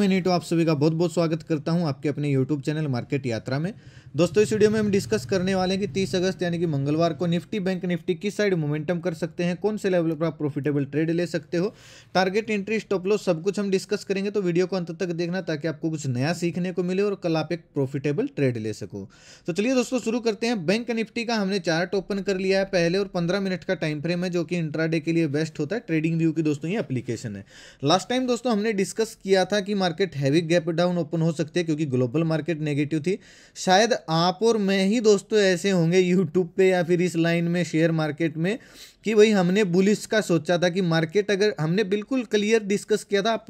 मैं नीटो तो आप सभी का बहुत बहुत स्वागत करता हूं आपके अपने YouTube चैनल मार्केट यात्रा में दोस्तों इस वीडियो में हम डिस्कस करने वाले हैं कि 30 अगस्त यानी कि मंगलवार को निफ्टी बैंक निफ्टी किस साइड मोमेंटम कर सकते हैं कौन से लेवल पर आप प्रॉफिटेबल ट्रेड ले सकते हो टारगेट एंट्री स्टॉप लॉस सब कुछ हम डिस्कस करेंगे तो वीडियो को अंत तक देखना ताकि आपको कुछ नया सीखने को मिले और कल आप एक प्रॉफिटेबल ट्रेड ले सको तो चलिए दोस्तों शुरू करते हैं बैंक निफ्टी का हमने चार्ट ओपन कर लिया है पहले और पंद्रह मिनट का टाइम फ्रेम है जो कि इंट्राडे के लिए बेस्ट होता है ट्रेडिंग व्यू की दोस्तों ये एप्लीकेशन है लास्ट टाइम दोस्तों हमने डिस्कस किया था कि market heavy gap down open हो सकती है क्योंकि ग्लोबल मार्केट नेगेटिव थी शायद आप और मैं ही दोस्तों ऐसे होंगे यूट्यूब पे या फिर इस लाइन में शेयर मार्केट में कि भाई हमने बुलिश का सोचा था कि मार्केट अगर हमने बिल्कुल क्लियर डिस्कस किया था आप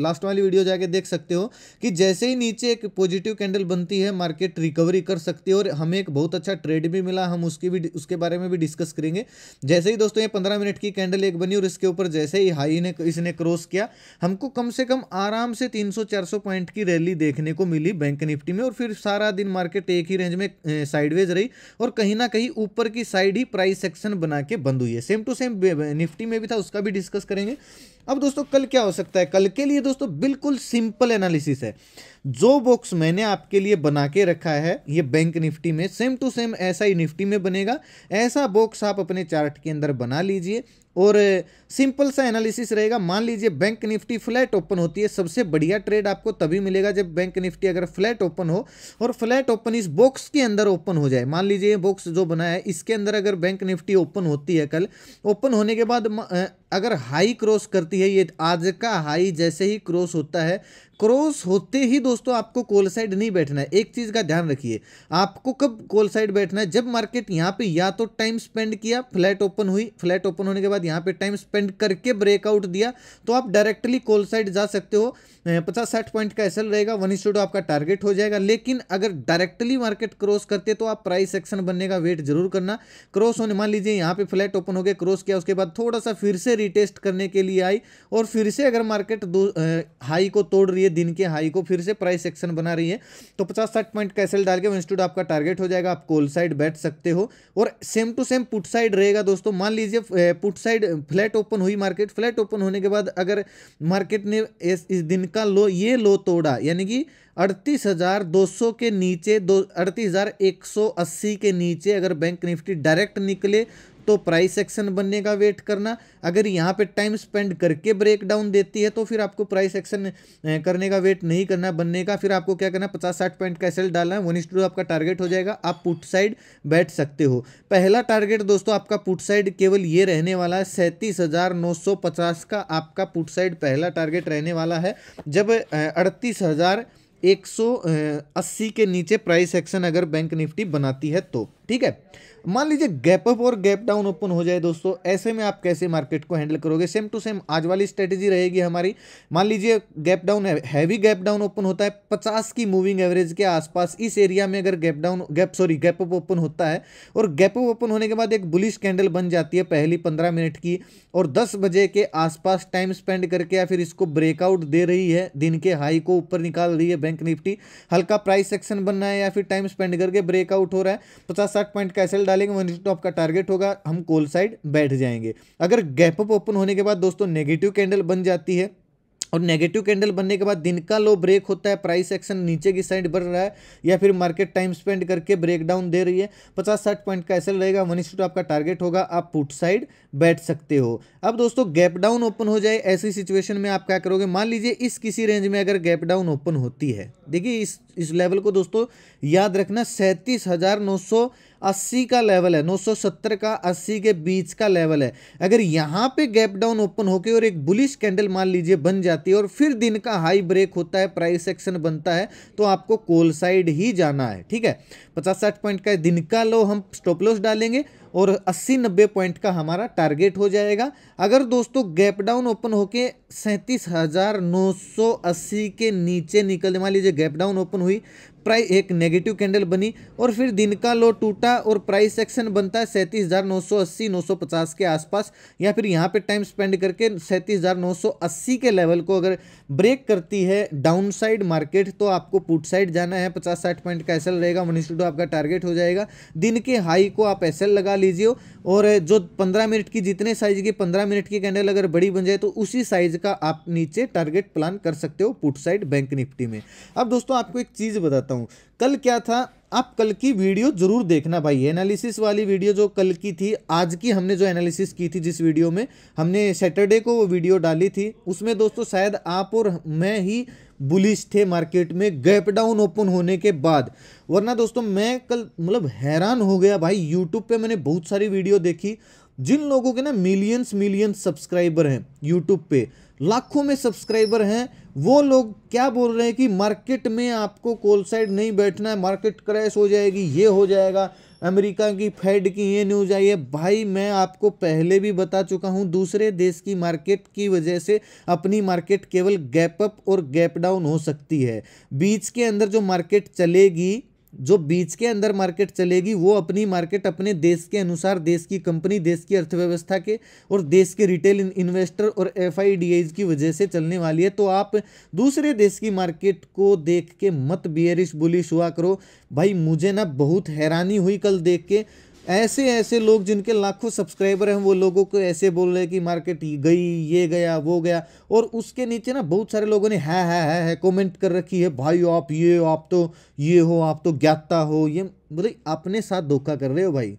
लास्ट वाली वीडियो जाके देख सकते हो कि जैसे ही नीचे एक पॉजिटिव कैंडल बनती है मार्केट रिकवरी कर सकती है और हमें एक बहुत अच्छा ट्रेड भी मिला हम उसकी भी उसके बारे में भी डिस्कस करेंगे जैसे ही दोस्तों ये पंद्रह मिनट की कैंडल एक बनी और इसके ऊपर जैसे ही हाई ने इसने क्रॉस किया हमको कम से कम आराम से तीन सौ पॉइंट की रैली देखने को मिली बैंक निफ्टी में और फिर सारा दिन मार्केट एक ही रेंज में साइडवेज रही और कहीं ना कहीं ऊपर की साइड ही प्राइस सेक्शन बना के बंद बंद हुई है सेम टू सेम निफ्टी में भी था उसका भी डिस्कस करेंगे अब दोस्तों कल क्या हो सकता है कल के लिए दोस्तों बिल्कुल सिंपल एनालिसिस है जो बॉक्स मैंने आपके लिए बना के रखा है ये बैंक निफ्टी में सेम टू सेम ऐसा ही निफ्टी में बनेगा ऐसा बॉक्स आप अपने चार्ट के अंदर बना लीजिए और सिंपल सा एनालिसिस रहेगा मान लीजिए बैंक निफ्टी फ्लैट ओपन होती है सबसे बढ़िया ट्रेड आपको तभी मिलेगा जब बैंक निफ्टी अगर फ्लैट ओपन हो और फ्लैट ओपन इस बॉक्स के अंदर ओपन हो जाए मान लीजिए ये बॉक्स जो बनाया है इसके अंदर अगर बैंक निफ्टी ओपन होती है कल ओपन होने के बाद अगर हाई क्रॉस करती है ये आज का हाई जैसे ही क्रॉस होता है क्रॉस होते ही दोस्तों आपको कॉल साइड नहीं बैठना है एक चीज़ का ध्यान रखिए आपको कब कॉल साइड बैठना है जब मार्केट यहाँ पे या तो टाइम स्पेंड किया फ्लैट ओपन हुई फ्लैट ओपन होने के बाद यहाँ पे टाइम स्पेंड करके ब्रेकआउट दिया तो आप डायरेक्टली कॉल साइड जा सकते हो पचास साठ पॉइंट का एसल रहेगा वन स्टूडो तो आपका टारगेट हो जाएगा लेकिन अगर डायरेक्टली मार्केट क्रॉस करते तो आप प्राइस एक्शन बनने का वेट जरूर करना क्रॉस होने मान लीजिए यहाँ पे फ्लैट ओपन हो गया क्रॉस किया उसके बाद थोड़ा सा फिर से रिटेस्ट करने के लिए आई और फिर से अगर मार्केट दो हाई को तोड़ रही है दिन के हाई को फिर से प्राइस एक्शन बना रही है तो पचास साठ पॉइंट कैसल डाल के इंस्टीट्यूट आपका टारगेट हो जाएगा आप कोल साइड बैठ सकते हो और same to same put side रहेगा दोस्तों मान लीजिए पुट साइड फ्लैट ओपन हुई मार्केट फ्लैट ओपन होने के बाद अगर मार्केट ने इस, इस दिन का लो ये लो तोड़ा यानी कि अड़तीस हज़ार दो सौ के नीचे दो अड़तीस हज़ार एक सौ अस्सी के नीचे अगर बैंक निफ्टी डायरेक्ट निकले तो प्राइस एक्शन बनने का वेट करना अगर यहाँ पे टाइम स्पेंड करके ब्रेक डाउन देती है तो फिर आपको प्राइस एक्शन करने का वेट नहीं करना बनने का फिर आपको क्या करना पचास साठ पॉइंट का सेल डालना है वन टू आपका टारगेट हो जाएगा आप पुट साइड बैठ सकते हो पहला टारगेट दोस्तों आपका पुट साइड केवल ये रहने वाला है सैंतीस हज़ार नौ सौ पचास का आपका पुट साइड पहला टारगेट रहने वाला है जब अड़तीस हज़ार एक सौ अस्सी के नीचे प्राइस एक्शन अगर बैंक निफ्टी बनाती है तो ठीक है मान लीजिए गैप अप और गैप डाउन ओपन हो जाए दोस्तों ऐसे में आप कैसे मार्केट को हैंडल करोगे सेम टू सेम आज वाली स्ट्रेटेजी रहेगी हमारी मान लीजिए गैप डाउन है, हैवी गैप डाउन ओपन होता है पचास की मूविंग एवरेज के आसपास इस एरिया में अगर gap down gap sorry gap up open होता है और गैप अप ओपन होने के बाद एक बुलिश कैंडल बन जाती है पहली पंद्रह मिनट की और दस बजे के आसपास टाइम स्पेंड करके या फिर इसको ब्रेकआउट दे रही है दिन के हाई को ऊपर निकाल रही है बैंक निफ्टी हल्का प्राइस सेक्शन बनना है या फिर टाइम स्पेंड करके ब्रेकआउट हो रहा है पचास साठ पॉइंट का एसएल डालेंगे वन तो आपका टारगेट होगा हम कोल साइड बैठ जाएंगे अगर गैप अप ओपन होने के बाद दोस्तों नेगेटिव कैंडल बन जाती है और नेगेटिव कैंडल बनने के बाद दिन का लो ब्रेक होता है प्राइस एक्शन नीचे की साइड बढ़ रहा है या फिर मार्केट टाइम स्पेंड करके ब्रेक डाउन दे रही है पचास साठ पॉइंट का ऐसा रहेगा वन इंस्टू आपका टारगेट होगा आप पुट साइड बैठ सकते हो अब दोस्तों गैप डाउन ओपन हो जाए ऐसी सिचुएशन में आप क्या करोगे मान लीजिए इस किसी रेंज में अगर गैप डाउन ओपन होती है देखिए इस इस लेवल को दोस्तों याद रखना सैंतीस हज़ार नौ सौ 80 का लेवल है 970 का 80 के बीच का लेवल है अगर यहाँ पे गैप डाउन ओपन होकर और एक बुलिश कैंडल मान लीजिए बन जाती है और फिर दिन का हाई ब्रेक होता है प्राइस एक्शन बनता है तो आपको कोल साइड ही जाना है ठीक है पचास साठ पॉइंट का दिन का लो हम स्टॉप लॉस डालेंगे और 80 90 पॉइंट का हमारा टारगेट हो जाएगा अगर दोस्तों गैप डाउन ओपन होके सैंतीस हज़ार नौ सौ अस्सी के नीचे निकलने मान लीजिए गैप डाउन ओपन हुई प्राइस एक नेगेटिव कैंडल बनी और फिर दिन का लो टूटा और प्राइस एक्शन बनता है सैंतीस हज़ार नौ सौ अस्सी नौ सौ पचास के आसपास या फिर यहाँ पे टाइम स्पेंड करके सैंतीस हज़ार नौ सौ अस्सी के लेवल को अगर ब्रेक करती है डाउन साइड मार्केट तो आपको पुट साइड जाना है पचास साठ पॉइंट का एसल रहेगा वन इंस्टू आपका टारगेट हो जाएगा दिन के हाई को आप एसल लगा लीजिए और जो पंद्रह मिनट की जितने साइज की पंद्रह मिनट की कैंडल अगर बड़ी बन जाए तो उसी साइज का आप नीचे टारगेट प्लान कर सकते हो पुट साइड बैंक निफ्टी में अब दोस्तों आपको एक चीज़ बताता हूँ कल क्या था आप कल की वीडियो जरूर देखना भाई एनालिसिस वाली वीडियो जो कल की थी आज की हमने जो एनालिसिस की थी जिस वीडियो में हमने सैटरडे को वो वीडियो डाली थी उसमें दोस्तों शायद आप और मैं ही बुलिश थे मार्केट में गैप डाउन ओपन होने के बाद वरना दोस्तों मैं कल मतलब हैरान हो गया भाई यूट्यूब पर मैंने बहुत सारी वीडियो देखी जिन लोगों के ना मिलियंस मिलियंस सब्सक्राइबर हैं यूट्यूब पर लाखों में सब्सक्राइबर हैं वो लोग क्या बोल रहे हैं कि मार्केट में आपको कोल साइड नहीं बैठना है मार्केट क्रैश हो जाएगी ये हो जाएगा अमेरिका की फेड की ये न्यूज आई है भाई मैं आपको पहले भी बता चुका हूँ दूसरे देश की मार्केट की वजह से अपनी मार्केट केवल गैप अप और गैप डाउन हो सकती है बीच के अंदर जो मार्केट चलेगी जो बीच के अंदर मार्केट चलेगी वो अपनी मार्केट अपने देश के अनुसार देश की कंपनी देश की अर्थव्यवस्था के और देश के रिटेल इन्वेस्टर और एफ की वजह से चलने वाली है तो आप दूसरे देश की मार्केट को देख के मत बियरिश बुलिश हुआ करो भाई मुझे ना बहुत हैरानी हुई कल देख के ऐसे ऐसे लोग जिनके लाखों सब्सक्राइबर हैं वो लोगों को ऐसे बोल रहे कि मार्केट गई ये गया वो गया और उसके नीचे ना बहुत सारे लोगों ने है है है है कमेंट कर रखी है भाई आप ये आप तो ये हो आप तो ज्ञाता हो ये बोले अपने साथ धोखा कर रहे हो भाई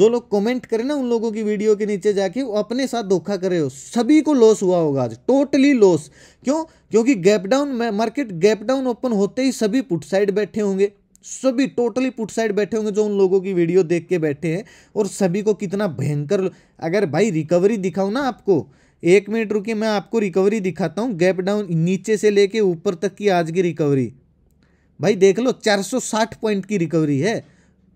जो लोग कमेंट करें ना उन लोगों की वीडियो के नीचे जाके वो अपने साथ धोखा कर रहे हो सभी को लॉस हुआ होगा आज टोटली लॉस क्यों क्योंकि gap down market gap down open होते ही सभी पुट साइड बैठे होंगे सभी टोटली पुट साइड बैठे होंगे जो उन लोगों की वीडियो देख के बैठे हैं और सभी को कितना भयंकर अगर भाई रिकवरी दिखाऊँ ना आपको एक मिनट रुके मैं आपको रिकवरी दिखाता हूँ गैप डाउन नीचे से लेके ऊपर तक की आज की रिकवरी भाई देख लो 460 पॉइंट की रिकवरी है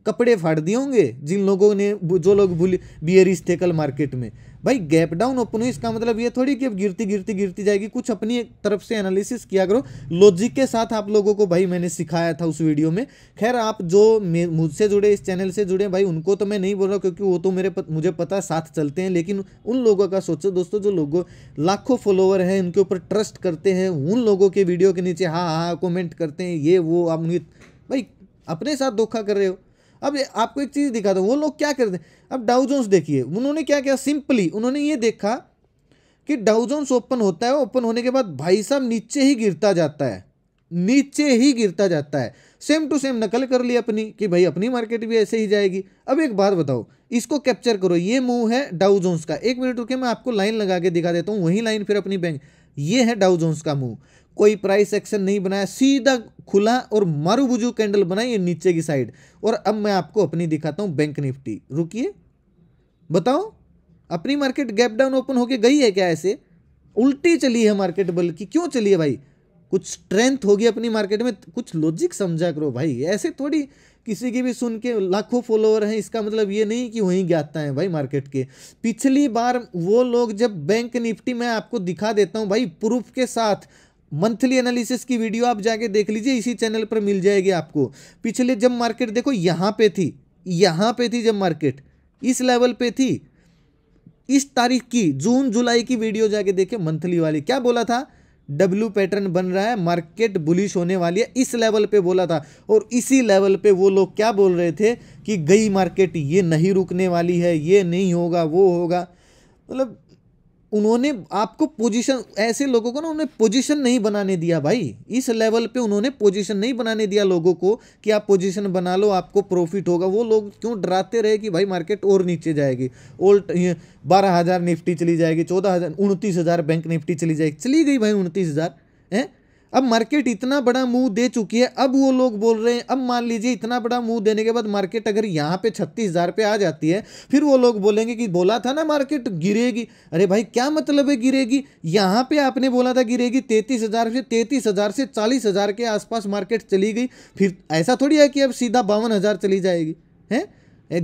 कपड़े फाड़ दिए होंगे जिन लोगों ने जो लोग भूल बियर थे मार्केट में भाई गैप डाउन ओपन हुई इसका मतलब ये थोड़ी कि अब गिरती गिरती गिरती जाएगी कुछ अपनी तरफ से एनालिसिस किया करो लॉजिक के साथ आप लोगों को भाई मैंने सिखाया था उस वीडियो में खैर आप जो मुझसे जुड़े इस चैनल से जुड़े भाई उनको तो मैं नहीं बोल रहा क्योंकि वो तो मेरे पत, मुझे पता साथ चलते हैं लेकिन उन लोगों का सोचो दोस्तों जो लोगों लाखों फॉलोवर हैं उनके ऊपर ट्रस्ट करते हैं उन लोगों के वीडियो के नीचे हाँ हाँ कॉमेंट करते हैं ये वो आप भाई अपने साथ धोखा कर रहे हो अब आपको एक चीज़ दिखाता हूँ वो लोग क्या करते हैं अब डाउजोन्स देखिए उन्होंने क्या किया सिंपली उन्होंने ये देखा कि डाउजोन्स ओपन होता है ओपन होने के बाद भाई साहब नीचे ही गिरता जाता है नीचे ही गिरता जाता है सेम टू सेम नकल कर ली अपनी कि भाई अपनी मार्केट भी ऐसे ही जाएगी अब एक बात बताओ इसको कैप्चर करो ये मूव है डाउजोन्स का एक मिनट रुके मैं आपको लाइन लगा के दिखा देता हूँ वही लाइन फिर अपनी बैंक ये है डाउजोन्स का मूव कोई प्राइस एक्शन नहीं बनाया सीधा खुला और मारूबुजू कैंडल बनाई ये नीचे की साइड और अब मैं आपको अपनी दिखाता हूँ बैंक निफ्टी रुकिए बताओ अपनी मार्केट गैप डाउन ओपन होके गई है क्या ऐसे उल्टी चली है मार्केट बल्कि क्यों चली है भाई कुछ स्ट्रेंथ होगी अपनी मार्केट में कुछ लॉजिक समझा करो भाई ऐसे थोड़ी किसी की भी सुन के लाखों फॉलोअर हैं इसका मतलब ये नहीं कि वहीं ज्ञाता है भाई मार्केट के पिछली बार वो लोग जब बैंक निफ्टी में आपको दिखा देता हूँ भाई प्रूफ के साथ मंथली एनालिसिस की वीडियो आप जाके देख लीजिए इसी चैनल पर मिल जाएगी आपको पिछले जब मार्केट देखो यहाँ पे थी यहाँ पे थी जब मार्केट इस लेवल पे थी इस तारीख की जून जुलाई की वीडियो जाके देखे मंथली वाली क्या बोला था डब्ल्यू पैटर्न बन रहा है मार्केट बुलिश होने वाली है इस लेवल पे बोला था और इसी लेवल पे वो लोग क्या बोल रहे थे कि गई मार्केट ये नहीं रुकने वाली है ये नहीं होगा वो होगा मतलब उन्होंने आपको पोजीशन ऐसे लोगों को ना उन्हें पोजीशन नहीं बनाने दिया भाई इस लेवल पे उन्होंने पोजीशन नहीं बनाने दिया लोगों को कि आप पोजीशन बना लो आपको प्रॉफिट होगा वो लोग क्यों डराते रहे कि भाई मार्केट और नीचे जाएगी ओल्ट बारह हज़ार निफ्टी चली जाएगी चौदह हज़ार उनतीस हज़ार बैंक निफ्टी चली जाएगी चली गई भाई उनतीस हज़ार अब मार्केट इतना बड़ा मुंह दे चुकी है अब वो लोग बोल रहे हैं अब मान लीजिए इतना बड़ा मुंह देने के बाद मार्केट अगर यहाँ पे छत्तीस हज़ार पे आ जाती है फिर वो लोग बोलेंगे कि बोला था ना मार्केट गिरेगी अरे भाई क्या मतलब है गिरेगी यहाँ पे आपने बोला था गिरेगी तैतीस हज़ार से तैतीस हज़ार से चालीस हज़ार के आसपास मार्केट चली गई फिर ऐसा थोड़ी है कि अब सीधा बावन हज़ार चली जाएगी हैं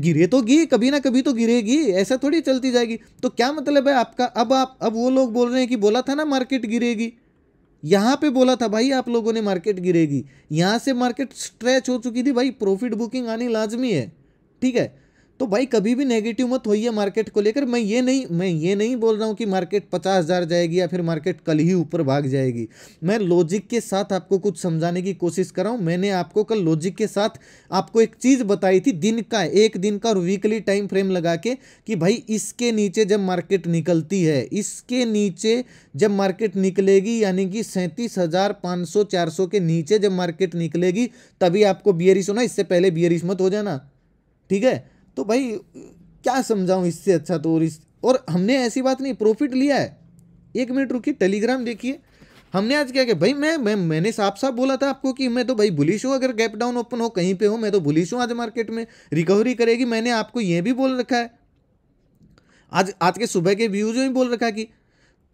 गिरे तो गी कभी ना कभी तो गिरेगी ऐसा थोड़ी चलती जाएगी तो क्या मतलब है आपका अब आप अब वो लोग बोल रहे हैं कि बोला था ना मार्केट गिरेगी यहाँ पे बोला था भाई आप लोगों ने मार्केट गिरेगी यहाँ से मार्केट स्ट्रेच हो चुकी थी भाई प्रॉफिट बुकिंग आनी लाजमी है ठीक है तो भाई कभी भी नेगेटिव मत होइए मार्केट को लेकर मैं ये नहीं मैं ये नहीं बोल रहा हूँ कि मार्केट पचास हज़ार जाएगी या फिर मार्केट कल ही ऊपर भाग जाएगी मैं लॉजिक के साथ आपको कुछ समझाने की कोशिश कर रहा हूँ मैंने आपको कल लॉजिक के साथ आपको एक चीज़ बताई थी दिन का एक दिन का और वीकली टाइम फ्रेम लगा के कि भाई इसके नीचे जब मार्केट निकलती है इसके नीचे जब मार्केट निकलेगी यानी कि सैंतीस हज़ार पाँच सौ चार सौ के नीचे जब मार्केट निकलेगी तभी आपको बियरिश होना इससे पहले बियरिश मत हो जाना ठीक है तो भाई क्या समझाऊँ इससे अच्छा तो और इस और हमने ऐसी बात नहीं प्रॉफिट लिया है एक मिनट रुकी टेलीग्राम देखिए हमने आज क्या किया भाई मैं मैं मैंने साफ साफ बोला था आपको कि मैं तो भाई बुलिश हूँ अगर गैप डाउन ओपन हो कहीं पे हो मैं तो बुलिश हूँ आज मार्केट में रिकवरी करेगी मैंने आपको ये भी बोल रखा है आज आज के सुबह के व्यूज में बोल रखा है कि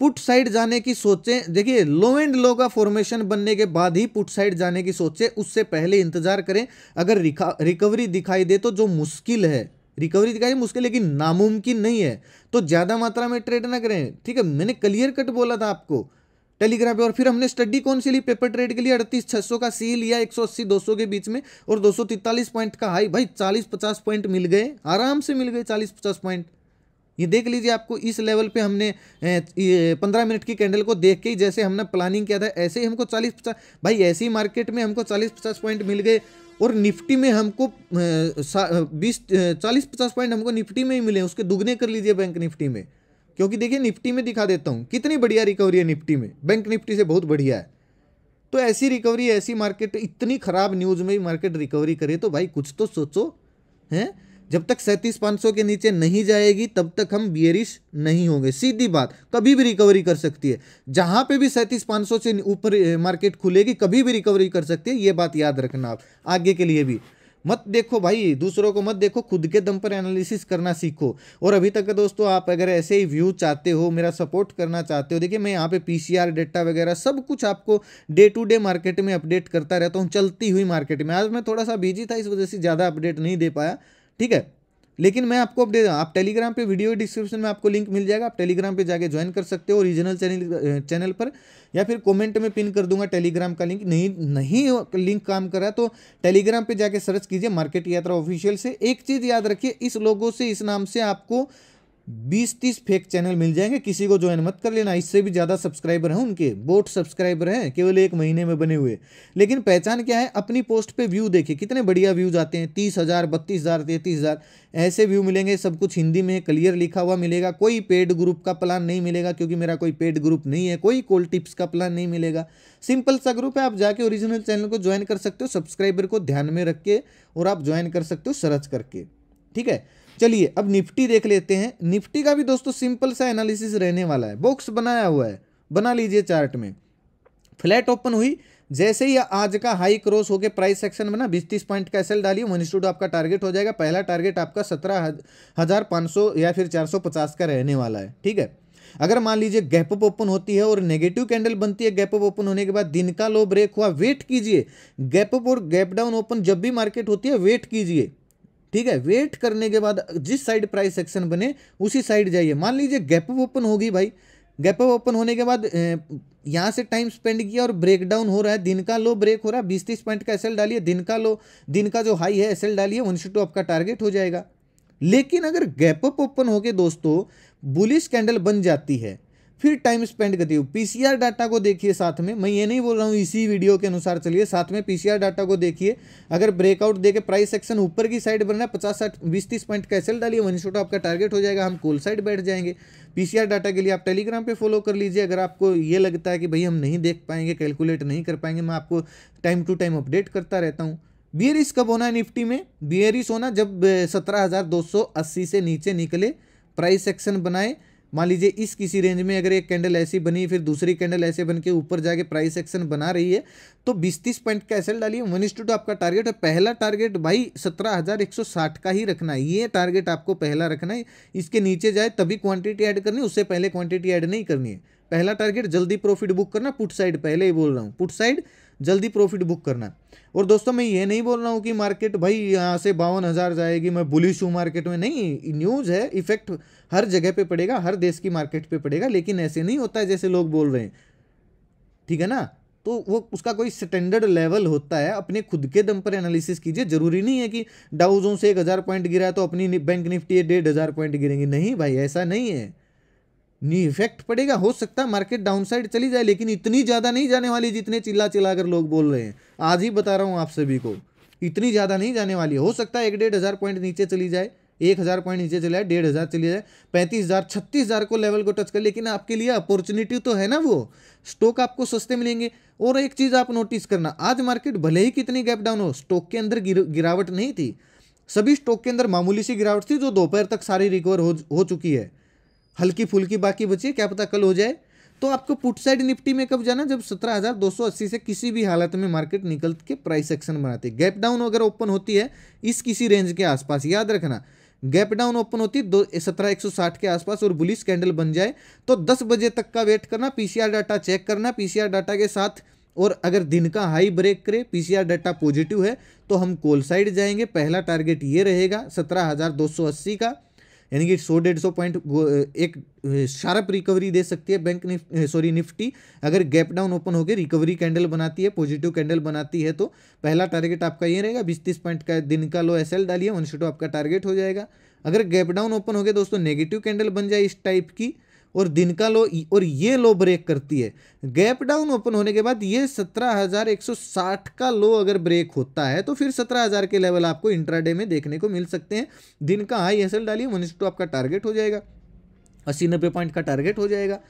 पुट साइड जाने की सोचें देखिए लो एंड लो का फॉर्मेशन बनने के बाद ही पुट साइड जाने की सोचें उससे पहले इंतजार करें अगर रिकवरी दिखाई दे तो जो मुश्किल है रिकवरी दिखाई दे मुश्किल लेकिन नामुमकिन नहीं है तो ज़्यादा मात्रा में ट्रेड ना करें ठीक है मैंने क्लियर कट बोला था आपको टेलीग्राम पे और फिर हमने स्टडी कौन सी ली पेपर ट्रेड के लिए अड़तीस छः का सी लिया 180 200 के बीच में और तैतालीस पॉइंट का हाई भाई 40 50 पॉइंट मिल गए आराम से मिल गए 40 50 पॉइंट ये देख लीजिए आपको इस लेवल पे हमने पंद्रह मिनट की कैंडल को देख के ही जैसे हमने प्लानिंग किया था ऐसे ही हमको चालीस पचास भाई ऐसे ही मार्केट में हमको चालीस पचास पॉइंट मिल गए और निफ्टी में हमको बीस चालीस पचास पॉइंट हमको निफ्टी में ही मिले उसके दुगने कर लीजिए बैंक निफ्टी में क्योंकि देखिए निफ्टी में दिखा देता हूँ कितनी बढ़िया रिकवरी है निफ्टी में बैंक निफ्टी से बहुत बढ़िया है तो ऐसी रिकवरी ऐसी मार्केट इतनी ख़राब न्यूज़ में भी मार्केट रिकवरी करे तो भाई कुछ तो सोचो हैं जब तक सैंतीस पाँच सौ के नीचे नहीं जाएगी तब तक हम बियरिश नहीं होंगे सीधी बात कभी भी रिकवरी कर सकती है जहां पे भी सैंतीस पाँच सौ से ऊपर मार्केट खुलेगी कभी भी रिकवरी कर सकती है ये बात याद रखना आप आगे के लिए भी मत देखो भाई दूसरों को मत देखो खुद के दम पर एनालिसिस करना सीखो और अभी तक दोस्तों आप अगर ऐसे ही व्यू चाहते हो मेरा सपोर्ट करना चाहते हो देखिए मैं यहाँ पे पीसीआर डेटा वगैरह सब कुछ आपको डे टू डे मार्केट में अपडेट करता रहता हूँ चलती हुई मार्केट में आज मैं थोड़ा सा बिजी था इस वजह से ज़्यादा अपडेट नहीं दे पाया ठीक है लेकिन मैं आपको अपडेट आप टेलीग्राम पे वीडियो डिस्क्रिप्शन में आपको लिंक मिल जाएगा आप टेलीग्राम पे जाके ज्वाइन कर सकते हो रीजनल चैनल चैनल पर या फिर कमेंट में पिन कर दूंगा टेलीग्राम का लिंक नहीं नहीं लिंक काम कर रहा तो टेलीग्राम पे जाके सर्च कीजिए मार्केट यात्रा ऑफिशियल से एक चीज़ याद रखिए इस लोगों से इस नाम से आपको बीस तीस फेक चैनल मिल जाएंगे किसी को ज्वाइन मत कर लेना इससे भी ज़्यादा सब्सक्राइबर हैं उनके बोट सब्सक्राइबर हैं केवल एक महीने में बने हुए लेकिन पहचान क्या है अपनी पोस्ट पे व्यू देखिए कितने बढ़िया व्यूज आते हैं तीस हज़ार बत्तीस हज़ार तैंतीस हज़ार ऐसे व्यू मिलेंगे सब कुछ हिंदी में क्लियर लिखा हुआ मिलेगा कोई पेड ग्रुप का प्लान नहीं मिलेगा क्योंकि मेरा कोई पेड ग्रुप नहीं है कोई कोल टिप्स का प्लान नहीं मिलेगा सिंपल सा ग्रुप है आप जाके ओरिजिनल चैनल को ज्वाइन कर सकते हो सब्सक्राइबर को ध्यान में रख के और आप ज्वाइन कर सकते हो सर्च करके ठीक है चलिए अब निफ्टी देख लेते हैं निफ्टी का भी दोस्तों सिंपल सा एनालिसिस रहने वाला है बॉक्स बनाया हुआ है बना लीजिए चार्ट में फ्लैट ओपन हुई जैसे ही आज का हाई क्रॉस होकर प्राइस सेक्शन बना बीस तीस पॉइंट का एसएल डालिए वन स्टूड आपका टारगेट हो जाएगा पहला टारगेट आपका सत्रह हज़ार पाँच सौ या फिर चार सौ पचास का रहने वाला है ठीक है अगर मान लीजिए गैप अप ओपन होती है और नेगेटिव कैंडल बनती है गैप अप ओपन होने के बाद दिन का लो ब्रेक हुआ वेट कीजिए गैप अप और गैप डाउन ओपन जब भी मार्केट होती है वेट कीजिए ठीक है वेट करने के बाद जिस साइड प्राइस एक्शन बने उसी साइड जाइए मान लीजिए गैप अप ओपन होगी भाई गैप अप ओपन होने के बाद यहाँ से टाइम स्पेंड किया और ब्रेक डाउन हो रहा है दिन का लो ब्रेक हो रहा है बीस तीस पॉइंट का एसएल डालिए दिन का लो दिन का जो हाई है एसएल डालिए वन टू आपका टारगेट हो जाएगा लेकिन अगर गैप अप ओपन होके दोस्तों बुलिश कैंडल बन जाती है फिर टाइम स्पेंड करती हूँ पीसीआर डाटा को देखिए साथ में मैं ये नहीं बोल रहा हूँ इसी वीडियो के अनुसार चलिए साथ में पीसीआर डाटा को देखिए अगर ब्रेकआउट देके प्राइस सेक्शन ऊपर की साइड बनना है पचास साठ बीस तीस पॉइंट कैसे डालिए वन शॉट आपका टारगेट हो जाएगा हम कोल साइड बैठ जाएंगे पीसीआर डाटा के लिए आप टेलीग्राम पर फॉलो कर लीजिए अगर आपको ये लगता है कि भाई हम नहीं देख पाएंगे कैलकुलेट नहीं कर पाएंगे मैं आपको टाइम टू टाइम अपडेट करता रहता हूँ बियरिस कब होना है निफ्टी में बियरिस होना जब सत्रह से नीचे निकले प्राइस सेक्शन बनाए मान लीजिए इस किसी रेंज में अगर एक कैंडल ऐसी बनी फिर दूसरी कैंडल ऐसे बन के ऊपर जाके प्राइस एक्शन बना रही है तो बीस तीस पॉइंट का एसल डालिए वन इंस टू आपका टारगेट है पहला टारगेट भाई सत्रह हज़ार एक सौ साठ का ही रखना है ये टारगेट आपको पहला रखना है इसके नीचे जाए तभी क्वांटिटी ऐड करनी उससे पहले क्वांटिटी ऐड नहीं करनी है पहला टारगेट जल्दी प्रॉफिट बुक करना पुट साइड पहले ही बोल रहा हूँ पुट साइड जल्दी प्रॉफिट बुक करना और दोस्तों मैं ये नहीं बोल रहा हूँ कि मार्केट भाई यहाँ से बावन हज़ार जाएगी मैं बुलिश हूँ मार्केट में नहीं न्यूज़ है इफेक्ट हर जगह पे पड़ेगा हर देश की मार्केट पे पड़ेगा लेकिन ऐसे नहीं होता है जैसे लोग बोल रहे हैं ठीक है ना तो वो उसका कोई स्टैंडर्ड लेवल होता है अपने खुद के दम पर एनालिसिस कीजिए जरूरी नहीं है कि डाउजों से एक हज़ार पॉइंट गिरा तो अपनी बैंक निफ्टी डेढ़ हज़ार पॉइंट गिरेंगी नहीं भाई ऐसा नहीं है नहीं इफेक्ट पड़ेगा हो सकता है मार्केट डाउन साइड चली जाए लेकिन इतनी ज़्यादा नहीं जाने वाली जितने चिल्ला चिल्ला कर लोग बोल रहे हैं आज ही बता रहा हूँ आप सभी को इतनी ज़्यादा नहीं जाने वाली हो सकता है एक डेढ़ हज़ार पॉइंट नीचे चली जाए एक हज़ार पॉइंट नीचे चले जाए डेढ़ हज़ार चले जाए पैंतीस हज़ार छत्तीस हज़ार को लेवल को टच कर लेकिन आपके लिए अपॉर्चुनिटी तो है ना वो स्टॉक आपको सस्ते मिलेंगे और एक चीज़ आप नोटिस करना आज मार्केट भले ही कितनी गैप डाउन हो स्टॉक के अंदर गिरावट नहीं थी सभी स्टॉक के अंदर मामूली सी गिरावट थी जो दोपहर तक सारी रिकवर हो हो चुकी है हल्की फुल्की बाकी बची क्या पता कल हो जाए तो आपको पुट साइड निफ्टी में कब जाना जब 17,280 से किसी भी हालत में मार्केट निकल के प्राइस एक्शन बनाते गैप डाउन अगर ओपन होती है इस किसी रेंज के आसपास याद रखना गैप डाउन ओपन होती दो सत्रह एक सौ साठ के आसपास और बुलिस कैंडल बन जाए तो दस बजे तक का वेट करना पीसीआर डाटा चेक करना पीसीआर डाटा के साथ और अगर दिन का हाई ब्रेक करे पीसीआर डाटा पॉजिटिव है तो हम कोल साइड जाएंगे पहला टारगेट ये रहेगा सत्रह हज़ार दो सौ अस्सी का यानी कि सौ डेढ़ सौ पॉइंट एक शार्प रिकवरी दे सकती है बैंक निफ्ट सॉरी निफ्टी अगर गैप डाउन ओपन होकर रिकवरी कैंडल बनाती है पॉजिटिव कैंडल बनाती है तो पहला टारगेट आपका ये रहेगा बीस तीस पॉइंट का दिन का लो एस एल डालिए वन आपका टारगेट हो जाएगा अगर गैप डाउन ओपन हो गया दोस्तों नेगेटिव कैंडल बन जाए इस टाइप की और दिन का लो और ये लो ब्रेक करती है गैप डाउन ओपन होने के बाद ये 17,160 का लो अगर ब्रेक होता है तो फिर 17,000 के लेवल आपको इंट्राडे में देखने को मिल सकते हैं दिन का हाई एसल डालिए उन्नीस टू आपका टारगेट हो जाएगा अस्सी नब्बे पॉइंट का टारगेट हो जाएगा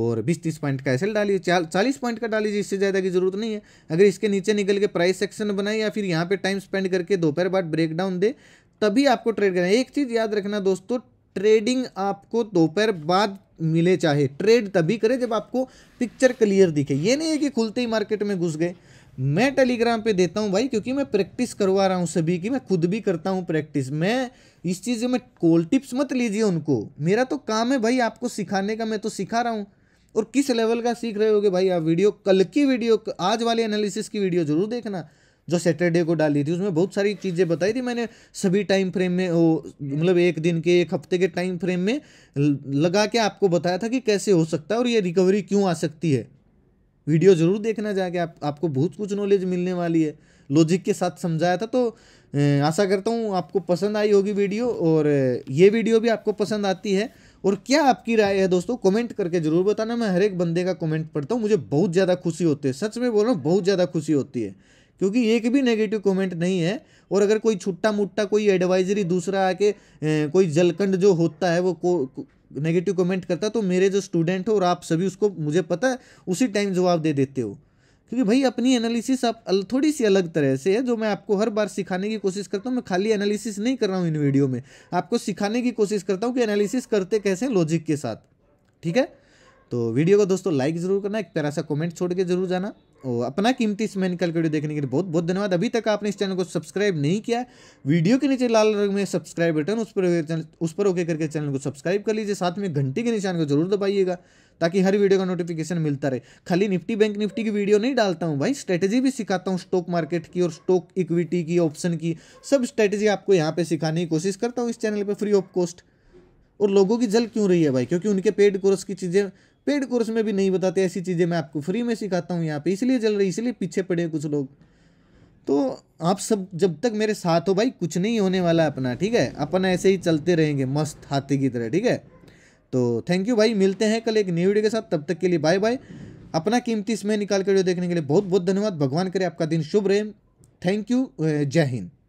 और बीस तीस पॉइंट का एसएल डालिए चालीस पॉइंट का डालिए इससे ज़्यादा की जरूरत नहीं है अगर इसके नीचे निकल के प्राइस सेक्शन बनाए या फिर यहाँ पे टाइम स्पेंड करके दोपहर बाद ब्रेकडाउन दे तभी आपको ट्रेड करना है एक चीज़ याद रखना दोस्तों ट्रेडिंग आपको दोपहर बाद मिले चाहे ट्रेड तभी करें जब आपको पिक्चर क्लियर दिखे ये नहीं है कि खुलते ही मार्केट में घुस गए मैं टेलीग्राम पे देता हूँ भाई क्योंकि मैं प्रैक्टिस करवा रहा हूँ सभी की मैं खुद भी करता हूँ प्रैक्टिस मैं इस चीज़ में कोल टिप्स मत लीजिए उनको मेरा तो काम है भाई आपको सिखाने का मैं तो सिखा रहा हूँ और किस लेवल का सीख रहे होगे भाई आप वीडियो कल की वीडियो आज वाले एनालिसिस की वीडियो जरूर देखना जो सैटरडे को डाली थी उसमें बहुत सारी चीज़ें बताई थी मैंने सभी टाइम फ्रेम में वो मतलब एक दिन के एक हफ्ते के टाइम फ्रेम में लगा के आपको बताया था कि कैसे हो सकता है और ये रिकवरी क्यों आ सकती है वीडियो ज़रूर देखना जाके आप आपको बहुत कुछ नॉलेज मिलने वाली है लॉजिक के साथ समझाया था तो आशा करता हूँ आपको पसंद आई होगी वीडियो और ये वीडियो भी आपको पसंद आती है और क्या आपकी राय है दोस्तों कमेंट करके ज़रूर बताना मैं हर एक बंदे का कमेंट पढ़ता हूँ मुझे बहुत ज़्यादा खुशी होती है सच में बोल रहा हूँ बहुत ज़्यादा खुशी होती है क्योंकि एक भी नेगेटिव कमेंट नहीं है और अगर कोई छुट्टा मुट्टा कोई एडवाइजरी दूसरा आके कोई जलकंड जो होता है वो को नेगेटिव कमेंट करता तो मेरे जो स्टूडेंट हो और आप सभी उसको मुझे पता है उसी टाइम जवाब दे देते हो क्योंकि भाई अपनी एनालिसिस आप थोड़ी सी अलग तरह से है जो मैं आपको हर बार सिखाने की कोशिश करता हूँ मैं खाली एनालिसिस नहीं कर रहा हूँ इन वीडियो में आपको सिखाने की कोशिश करता हूँ कि एनालिसिस करते कैसे लॉजिक के साथ ठीक है तो वीडियो को दोस्तों लाइक ज़रूर करना एक प्यारा सा कमेंट छोड़ के जरूर जाना और अपना कीमती समय निकल के वीडियो देखने के लिए बहुत बहुत धन्यवाद अभी तक आपने इस चैनल को सब्सक्राइब नहीं किया वीडियो के नीचे लाल रंग में सब्सक्राइब बटन उस पर उस पर ओके करके चैनल को सब्सक्राइब कर लीजिए साथ में घंटी के निशान को जरूर दबाइएगा ताकि हर वीडियो का नोटिफिकेशन मिलता रहे खाली निफ्टी बैंक निफ्टी की वीडियो नहीं डालता हूँ भाई स्ट्रेटेजी भी सिखाता हूँ स्टॉक मार्केट की और स्टॉक इक्विटी की ऑप्शन की सब स्ट्रेटेजी आपको यहाँ पे सिखाने की कोशिश करता हूँ इस चैनल पर फ्री ऑफ कॉस्ट और लोगों की जल क्यों रही है भाई क्योंकि उनके पेड कोर्स की चीज़ें पेड कोर्स में भी नहीं बताते ऐसी चीज़ें मैं आपको फ्री में सिखाता हूँ यहाँ पे इसलिए चल रही इसलिए पीछे पड़े कुछ लोग तो आप सब जब तक मेरे साथ हो भाई कुछ नहीं होने वाला अपना ठीक है अपन ऐसे ही चलते रहेंगे मस्त हाथी की तरह ठीक है तो थैंक यू भाई मिलते हैं कल एक न्यू वीडियो के साथ तब तक के लिए बाय बाय अपना कीमती समय निकाल कर वीडियो देखने के लिए बहुत बहुत धन्यवाद भगवान करे आपका दिन शुभ रहे थैंक यू जय हिंद